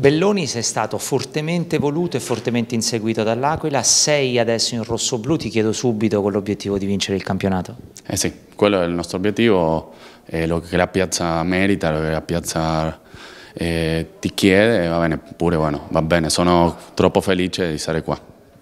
Belloni sei stato fortemente voluto e fortemente inseguito dall'Aquila, sei adesso in rosso-blu, ti chiedo subito con l'obiettivo di vincere il campionato. Eh sì, quello è il nostro obiettivo, è lo che la piazza merita, lo che la piazza eh, ti chiede, va bene, pure bueno, va bene, sono troppo felice di stare qua.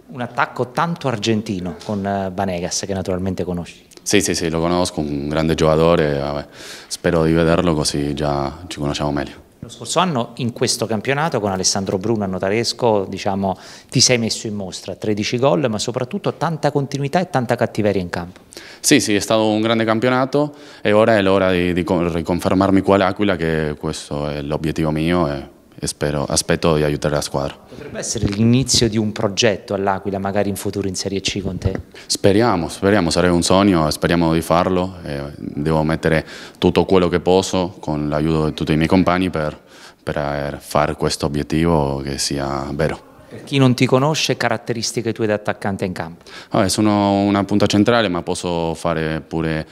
Un attacco tanto argentino con eh, Banegas che naturalmente conosci. Sì, sì, sì, lo conosco, un grande giocatore, vabbè, spero di vederlo così già ci conosciamo meglio. Lo scorso anno in questo campionato con Alessandro Bruno a Notaresco diciamo, ti sei messo in mostra, 13 gol ma soprattutto tanta continuità e tanta cattiveria in campo. Sì, sì, è stato un grande campionato e ora è l'ora di, di riconfermarmi qua all'Aquila che questo è l'obiettivo mio e spero, aspetto di aiutare la squadra. Potrebbe essere l'inizio di un progetto all'Aquila, magari in futuro in Serie C con te? Speriamo, speriamo, sarebbe un sogno, speriamo di farlo. devo mettere tutto quello che posso con l'aiuto di tutti i miei compagni per, per fare questo obiettivo che sia vero. Per chi non ti conosce, caratteristiche tue da attaccante in campo? Vabbè, sono una punta centrale, ma posso fare pure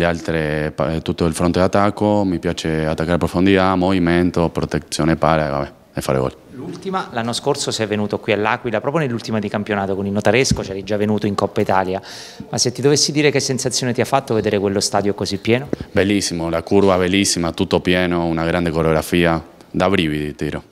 altre, tutto il fronte d'attacco. Mi piace attaccare profondità, movimento, protezione pare vabbè, e fare gol. L'ultima, l'anno scorso sei venuto qui all'Aquila, proprio nell'ultima di campionato con il Notaresco, c'eri già venuto in Coppa Italia, ma se ti dovessi dire che sensazione ti ha fatto vedere quello stadio così pieno? Bellissimo, la curva bellissima, tutto pieno, una grande coreografia, da brividi tiro.